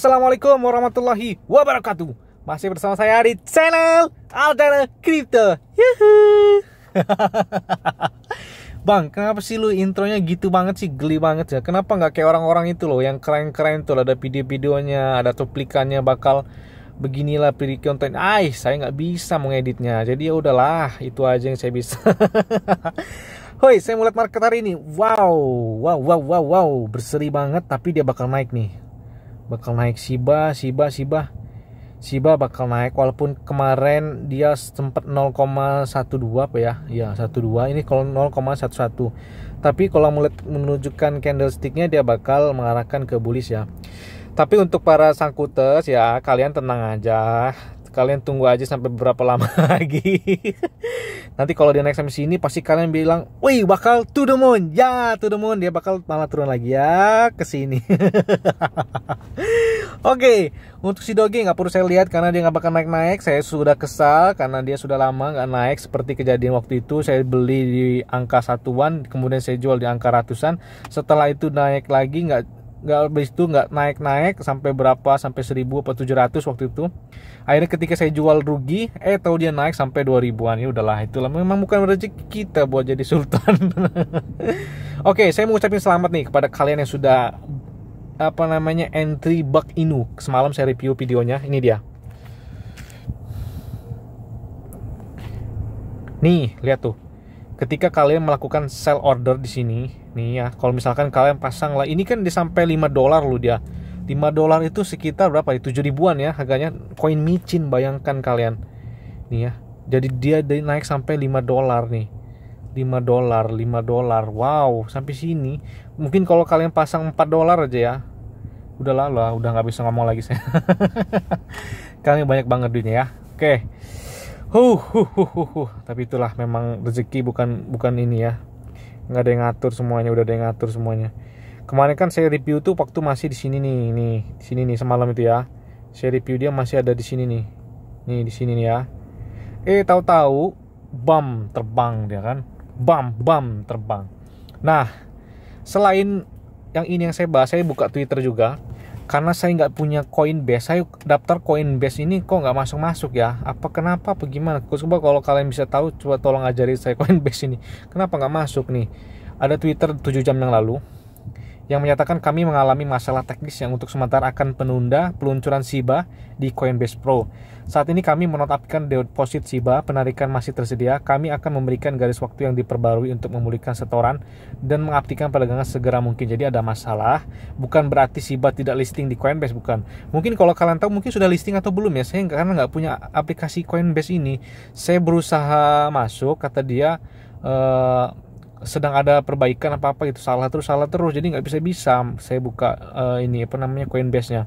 Assalamualaikum warahmatullahi wabarakatuh. Masih bersama saya di channel Altana Crypto. Yuhu. Bang, kenapa sih lu intronya gitu banget sih, geli banget ya? Kenapa nggak kayak orang-orang itu loh, yang keren-keren tuh ada video-videonya, ada cuplikannya bakal beginilah pilih konten. Ai, saya nggak bisa mengeditnya, jadi ya udahlah, itu aja yang saya bisa. Hoi, saya mulai market hari ini. Wow, wow, wow, wow, wow, berseri banget, tapi dia bakal naik nih bakal naik Shiba Shiba Shiba Shiba bakal naik walaupun kemarin dia sempat 0,12 apa ya ya 12 ini kalau 0,11 tapi kalau mulai menunjukkan candlesticknya dia bakal mengarahkan ke bullish ya tapi untuk para sangkutes ya kalian tenang aja kalian tunggu aja sampai berapa lama lagi nanti kalau dia naik sampai sini pasti kalian bilang, "Wih, bakal to the moon." Ya, to the moon dia bakal malah turun lagi ya ke sini. Oke, okay, untuk si Doge nggak perlu saya lihat karena dia nggak bakal naik-naik. Saya sudah kesal karena dia sudah lama nggak naik seperti kejadian waktu itu saya beli di angka satuan, kemudian saya jual di angka ratusan. Setelah itu naik lagi nggak nggak habis itu nggak naik naik sampai berapa sampai 1000 apa 700 waktu itu akhirnya ketika saya jual rugi eh tahu dia naik sampai 2000an ya udahlah itulah memang bukan rezeki kita buat jadi sultan oke okay, saya ucapin selamat nih kepada kalian yang sudah apa namanya entry bug inu semalam saya review videonya ini dia nih lihat tuh ketika kalian melakukan sell order di sini nih ya kalau misalkan kalian pasang lah ini kan dia sampai 5 dolar loh dia 5 dolar itu sekitar berapa ya 7 ribuan ya harganya koin micin bayangkan kalian nih ya jadi dia naik sampai 5 dolar nih 5 dolar 5 dolar wow sampai sini mungkin kalau kalian pasang 4 dolar aja ya udah lah udah nggak bisa ngomong lagi saya kalian banyak banget duitnya ya oke okay huh, huh, huh, huh, huh. tapi itulah memang rezeki bukan bukan ini ya nggak ada yang ngatur semuanya udah ada yang ngatur semuanya kemarin kan saya review tuh waktu masih di sini nih nih di sini nih semalam itu ya saya review dia masih ada di sini nih nih di sini nih ya eh tahu-tahu bam terbang dia kan bam bam terbang nah selain yang ini yang saya bahas saya buka twitter juga karena saya nggak punya Coinbase saya daftar Coinbase ini kok nggak masuk masuk ya apa kenapa apa gimana coba kalau kalian bisa tahu coba tolong ajari saya Coinbase ini kenapa nggak masuk nih ada Twitter 7 jam yang lalu yang menyatakan kami mengalami masalah teknis yang untuk sementara akan penunda peluncuran SIBA di Coinbase Pro. Saat ini kami menetapkan deposit SIBA, penarikan masih tersedia. Kami akan memberikan garis waktu yang diperbarui untuk memulihkan setoran dan mengaktifkan perdagangan segera mungkin. Jadi ada masalah, bukan berarti SIBA tidak listing di Coinbase, bukan. Mungkin kalau kalian tahu mungkin sudah listing atau belum ya. Saya karena nggak punya aplikasi Coinbase ini, saya berusaha masuk, kata dia, eh, sedang ada perbaikan apa apa gitu salah terus salah terus jadi nggak bisa bisa saya buka uh, ini apa namanya Coinbase nya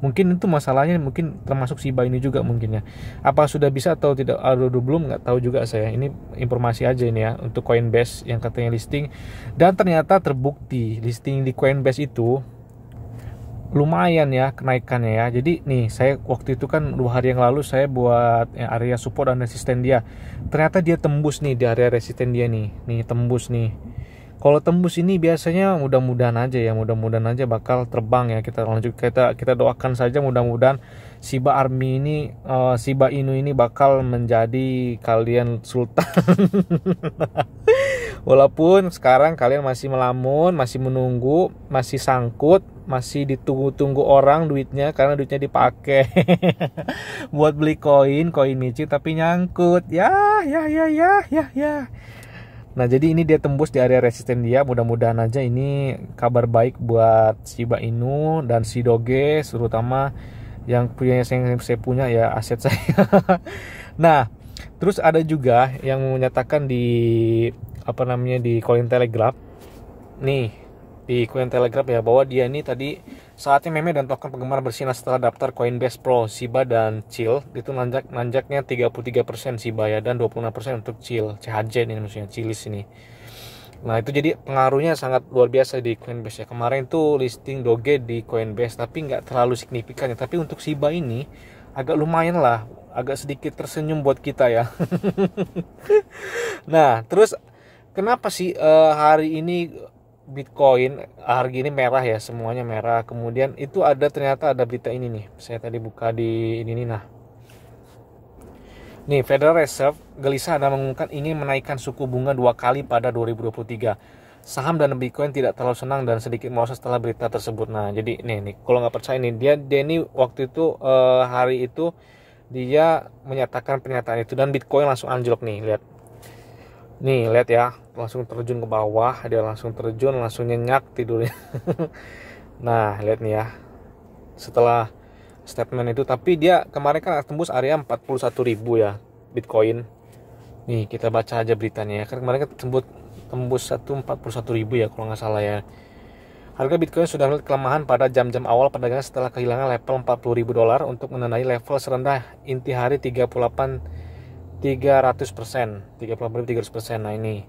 mungkin itu masalahnya mungkin termasuk Shiba ini juga mungkin ya apa sudah bisa atau tidak aduh, aduh belum nggak tahu juga saya ini informasi aja ini ya untuk Coinbase yang katanya listing dan ternyata terbukti listing di Coinbase itu lumayan ya kenaikannya ya. Jadi nih saya waktu itu kan dua hari yang lalu saya buat eh, area support dan resisten dia. Ternyata dia tembus nih di area resisten dia nih. Nih tembus nih. Kalau tembus ini biasanya mudah-mudahan aja ya, mudah-mudahan aja bakal terbang ya. Kita lanjut kita kita doakan saja mudah-mudahan siba Army ini uh, eh, Siba Inu ini bakal menjadi kalian sultan. Walaupun sekarang kalian masih melamun, masih menunggu, masih sangkut, masih ditunggu-tunggu orang duitnya karena duitnya dipakai buat beli koin koin micin tapi nyangkut ya ya ya ya ya ya nah jadi ini dia tembus di area resisten dia mudah-mudahan aja ini kabar baik buat Shiba Inu dan si Doge terutama yang punya yang saya punya ya aset saya nah terus ada juga yang menyatakan di apa namanya di koin telegram nih di Coin Telegram ya bahwa dia ini tadi saatnya meme dan token penggemar bersinar setelah daftar Coinbase Pro, siba dan Chill itu nanjak nanjaknya 33% Shiba ya dan 26% untuk Chill, CHJ ini maksudnya Chilis ini. Nah itu jadi pengaruhnya sangat luar biasa di Coinbase ya kemarin itu listing Doge di Coinbase tapi nggak terlalu signifikan ya tapi untuk siba ini agak lumayan lah agak sedikit tersenyum buat kita ya. nah terus kenapa sih uh, hari ini Bitcoin harga ini merah ya semuanya merah kemudian itu ada ternyata ada berita ini nih saya tadi buka di ini nih nah nih Federal Reserve gelisah dan mengumumkan ingin menaikkan suku bunga dua kali pada 2023 saham dan Bitcoin tidak terlalu senang dan sedikit merosot setelah berita tersebut nah jadi nih nih kalau nggak percaya ini dia Denny waktu itu eh, hari itu dia menyatakan pernyataan itu dan Bitcoin langsung anjlok nih lihat nih lihat ya langsung terjun ke bawah dia langsung terjun langsung nyenyak tidurnya nah lihat nih ya setelah statement itu tapi dia kemarin kan tembus area 41.000 ya Bitcoin nih kita baca aja beritanya ya kan kemarin kan tembus tembus 141.000 ya kalau nggak salah ya Harga Bitcoin sudah melihat kelemahan pada jam-jam awal perdagangan setelah kehilangan level 40.000 dolar untuk menandai level serendah inti hari 38 300 persen 30 300 persen nah ini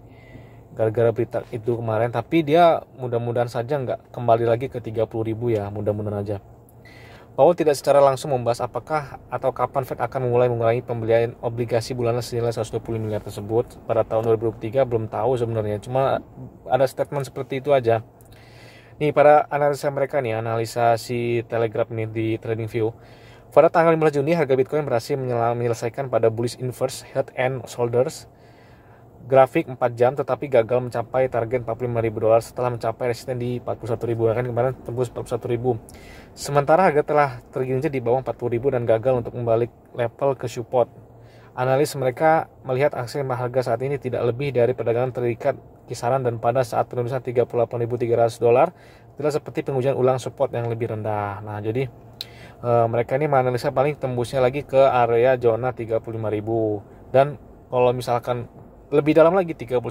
gara-gara berita itu kemarin tapi dia mudah-mudahan saja nggak kembali lagi ke 30 ribu ya mudah-mudahan aja Powell tidak secara langsung membahas apakah atau kapan Fed akan mulai mengurangi pembelian obligasi bulanan senilai 120 miliar tersebut pada tahun 2023 belum tahu sebenarnya cuma ada statement seperti itu aja nih para analisa mereka nih analisa si Telegraph ini di view pada tanggal 15 Juni, harga Bitcoin berhasil menyelesaikan pada bullish inverse head and shoulders grafik 4 jam tetapi gagal mencapai target 45.000 dolar setelah mencapai resisten di 41.000 kan kemarin tembus 41.000. Sementara harga telah tergelincir di bawah 40.000 dan gagal untuk membalik level ke support. Analis mereka melihat aksi harga saat ini tidak lebih dari perdagangan terikat kisaran dan pada saat penulisan 38.300 dolar tidak seperti pengujian ulang support yang lebih rendah. Nah, jadi e, mereka ini menganalisa paling tembusnya lagi ke area zona 35.000 dan kalau misalkan lebih dalam lagi 31.000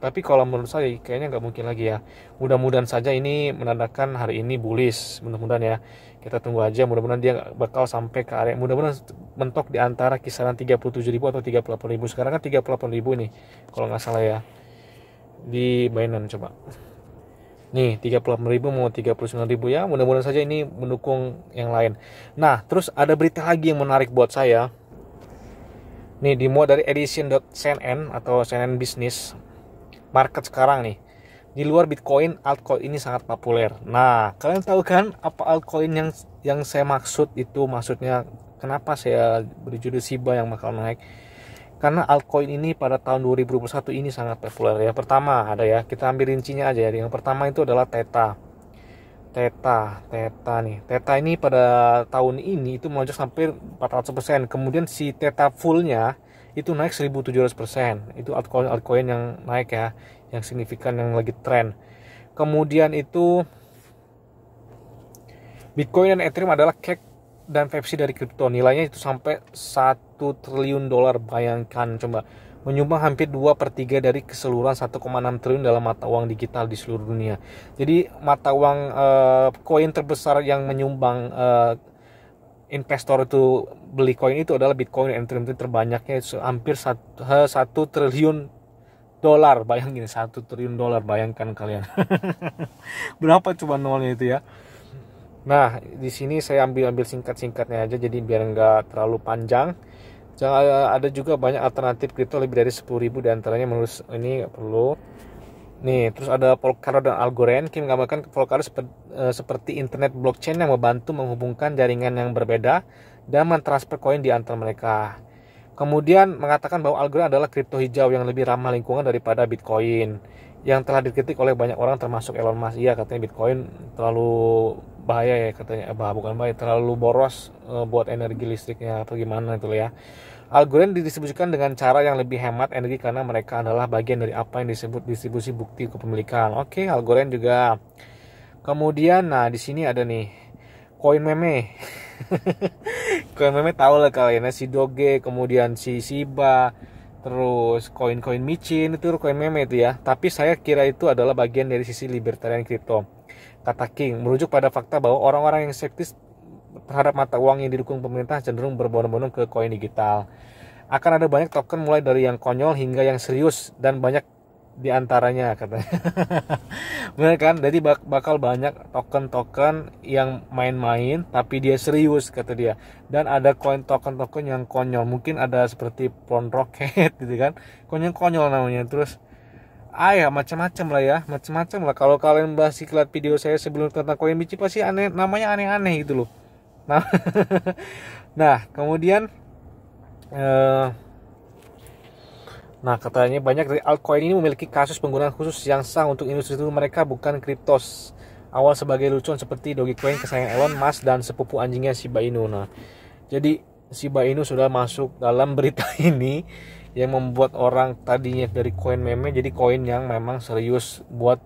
tapi kalau menurut saya kayaknya nggak mungkin lagi ya mudah-mudahan saja ini menandakan hari ini bullish mudah-mudahan ya kita tunggu aja mudah-mudahan dia bakal sampai ke area mudah-mudahan mentok di antara kisaran 37.000 atau 38.000 sekarang kan 38.000 nih kalau nggak salah ya di Binance coba Nih, 36.000 mau 39.000 ya. Mudah-mudahan saja ini mendukung yang lain. Nah, terus ada berita lagi yang menarik buat saya. Nih, dimuat dari edition.cnn atau CNN Business. Market sekarang nih. Di luar Bitcoin, altcoin ini sangat populer. Nah, kalian tahu kan apa altcoin yang yang saya maksud itu maksudnya kenapa saya berjudul Shiba yang bakal naik? karena altcoin ini pada tahun 2021 ini sangat populer ya. Pertama ada ya, kita ambil rincinya aja ya. Yang pertama itu adalah Theta. Theta, Theta nih. Theta ini pada tahun ini itu melonjak hampir 400%. Kemudian si Theta fullnya itu naik 1700%. Itu altcoin altcoin yang naik ya, yang signifikan yang lagi tren. Kemudian itu Bitcoin dan Ethereum adalah kek dan Pepsi dari kripto nilainya itu sampai 1 triliun dolar bayangkan coba menyumbang hampir 2 per 3 dari keseluruhan 1,6 triliun dalam mata uang digital di seluruh dunia. Jadi mata uang eh, koin uh, terbesar yang menyumbang uh, investor itu beli koin itu adalah Bitcoin dan Ethereum terbanyaknya hampir 1, 1 eh, triliun dolar. Bayangin 1 triliun dolar bayangkan kalian. Berapa coba nolnya itu ya? Nah, di sini saya ambil-ambil singkat-singkatnya aja jadi biar nggak terlalu panjang. Jangan ada juga banyak alternatif kripto lebih dari 10.000 di antaranya menurut ini nggak perlu. Nih, terus ada Polkadot dan Algorand. Kim menggambarkan Polkadot seperti, e, seperti internet blockchain yang membantu menghubungkan jaringan yang berbeda dan mentransfer koin di antara mereka. Kemudian mengatakan bahwa Algorand adalah kripto hijau yang lebih ramah lingkungan daripada Bitcoin yang telah dikritik oleh banyak orang termasuk Elon Musk. Iya, katanya Bitcoin terlalu bahaya ya katanya eh, bah bukan bahaya terlalu boros uh, buat energi listriknya atau gimana itu ya Algorand didistribusikan dengan cara yang lebih hemat energi karena mereka adalah bagian dari apa yang disebut distribusi bukti kepemilikan. Oke, Algorand juga. Kemudian, nah di sini ada nih koin meme. koin meme tahu lah kalian ya, si Doge, kemudian si Siba, terus koin-koin micin itu koin meme itu ya. Tapi saya kira itu adalah bagian dari sisi libertarian kripto. Kata King, merujuk pada fakta bahwa orang-orang yang skeptis terhadap mata uang yang didukung pemerintah cenderung berbondong-bondong ke koin digital. Akan ada banyak token mulai dari yang konyol hingga yang serius dan banyak di antaranya katanya. benar kan? Jadi bakal banyak token-token yang main-main tapi dia serius kata dia. Dan ada koin token-token yang konyol. Mungkin ada seperti Pond Rocket gitu kan. Konyol-konyol namanya. Terus ah ya macam-macam lah ya macam-macam lah kalau kalian bahas iklan video saya sebelum tentang koin biji pasti aneh namanya aneh-aneh gitu loh nah nah kemudian uh, nah katanya banyak dari altcoin ini memiliki kasus penggunaan khusus yang sah untuk industri itu mereka bukan kriptos awal sebagai lucuan seperti Dogecoin kesayangan Elon Musk dan sepupu anjingnya Shiba Inu nah jadi Shiba Inu sudah masuk dalam berita ini yang membuat orang tadinya dari koin meme jadi koin yang memang serius buat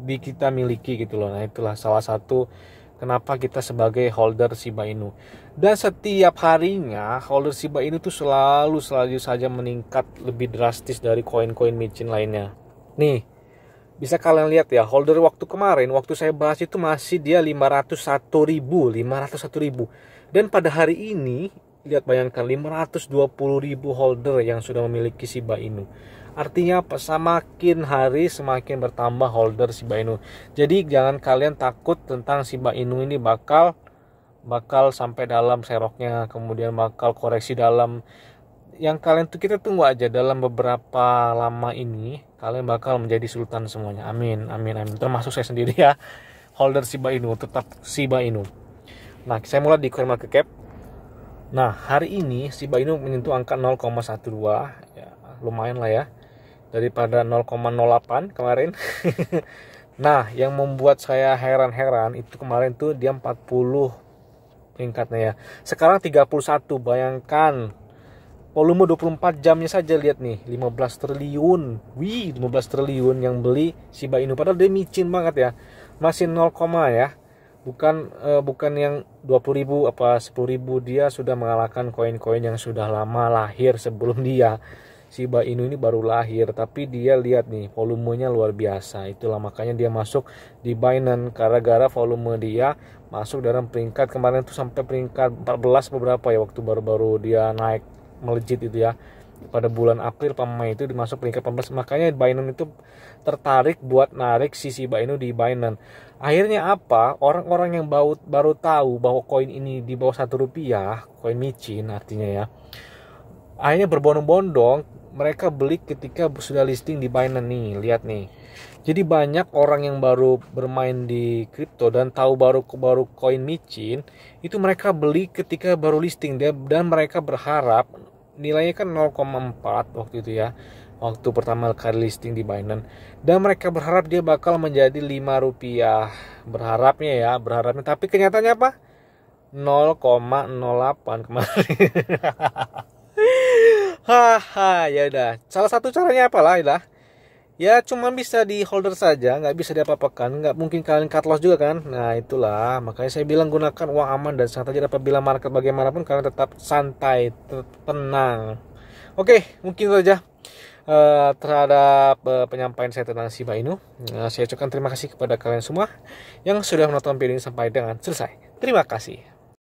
di kita miliki gitu loh. Nah, itulah salah satu kenapa kita sebagai holder Shiba Inu. Dan setiap harinya holder Shiba Inu tuh selalu selalu saja meningkat lebih drastis dari koin-koin micin lainnya. Nih, bisa kalian lihat ya holder waktu kemarin waktu saya bahas itu masih dia 501 ribu 501 ribu dan pada hari ini lihat bayangkan 520 ribu holder yang sudah memiliki Shiba Inu artinya apa semakin hari semakin bertambah holder Shiba Inu jadi jangan kalian takut tentang Shiba Inu ini bakal bakal sampai dalam seroknya kemudian bakal koreksi dalam yang kalian tuh kita tunggu aja dalam beberapa lama ini kalian bakal menjadi sultan semuanya amin amin amin termasuk saya sendiri ya holder Shiba Inu tetap Shiba Inu nah saya mulai di coin market Nah, hari ini si Inu menyentuh angka 0,12 ya, lumayan lah ya. Daripada 0,08 kemarin. nah, yang membuat saya heran-heran itu kemarin tuh dia 40 peringkatnya ya. Sekarang 31, bayangkan volume 24 jamnya saja lihat nih 15 triliun wih 15 triliun yang beli Shiba Inu padahal dia micin banget ya masih 0, ya bukan uh, bukan yang 20.000 apa 10.000 dia sudah mengalahkan koin-koin yang sudah lama lahir sebelum dia Shiba Inu ini baru lahir tapi dia lihat nih volumenya luar biasa itulah makanya dia masuk di Binance gara-gara volume dia masuk dalam peringkat kemarin tuh sampai peringkat 14 beberapa ya waktu baru-baru dia naik melejit itu ya pada bulan April pemain itu dimasuk peringkat 14 makanya Binance itu tertarik buat narik sisi Binance di Binance akhirnya apa orang-orang yang baru, baru tahu bahwa koin ini di bawah satu rupiah koin micin artinya ya akhirnya berbondong-bondong mereka beli ketika sudah listing di Binance nih lihat nih jadi banyak orang yang baru bermain di kripto dan tahu baru baru koin micin itu mereka beli ketika baru listing dan mereka berharap nilainya kan 0,4 waktu itu ya waktu pertama kali listing di Binance dan mereka berharap dia bakal menjadi 5 rupiah berharapnya ya berharapnya tapi kenyataannya apa 0,08 kemarin hahaha ya udah salah satu caranya apalah ya ya cuma bisa di holder saja nggak bisa diapa-apakan nggak mungkin kalian cut loss juga kan nah itulah makanya saya bilang gunakan uang aman dan santai aja apabila market bagaimanapun kalian tetap santai tenang oke mungkin itu aja eh, terhadap eh, penyampaian saya tentang Shiba Inu. Eh, saya ucapkan terima kasih kepada kalian semua yang sudah menonton video ini sampai dengan selesai. Terima kasih.